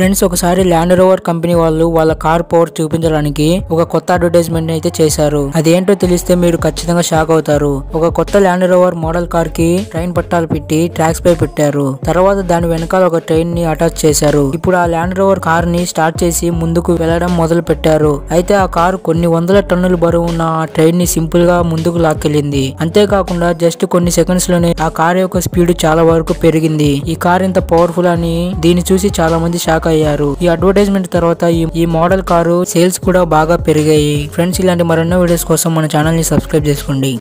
friends ఒకసారి land rover company వాళ్ళు వాళ్ళ కార్ పవర్ చూపించడానికి ఒక కొత్త అడ్వర్టైజ్మెంట్ అయితే చేశారు అదేంటో తెలిస్తే మీరు ఖచ్చితంగా షాక్ అవుతారు ఒక కొత్త ల్యాండ్ రోవర్ మోడల్ కార్ కి ట్రైన్ పట్టాలు పెట్టి ట్రాక్స్ పై పెట్టారు తర్వాత దాని వెనకాల ఒక ట్రైన్ ని అటాచ్ చేశారు ఇప్పుడు ఆ ల్యాండ్ రోవర్ కార్ ని స్టార్ట్ చేసి ముందుకు వెళ్లడం మొదలు పెట్టారు అయితే ఆ కారు కొన్ని వందల టన్నుల బరువు ఉన్న ఆ ట్రైన్ ని సింపుల్ గా ముందుకు లాక్కెళ్ళింది అంతేకాకుండా జస్ట్ కొన్ని సెకండ్స్ లోనే ఆ కార్ యొక్క స్పీడ్ చాలా వరకు పెరిగింది ఈ కార్ ఇంత పవర్ఫుల్ అని దీన్ని చూసి చాలా మంది షాక్ అయ్యారు ఈ అడ్వర్టైజ్మెంట్ తర్వాత ఈ మోడల్ కారు సేల్స్ కూడా బాగా పెరిగాయి ఫ్రెండ్స్ ఇలాంటి మరెన్నో వీడియోస్ కోసం మన ఛానల్ ని సబ్స్క్రైబ్ చేసుకోండి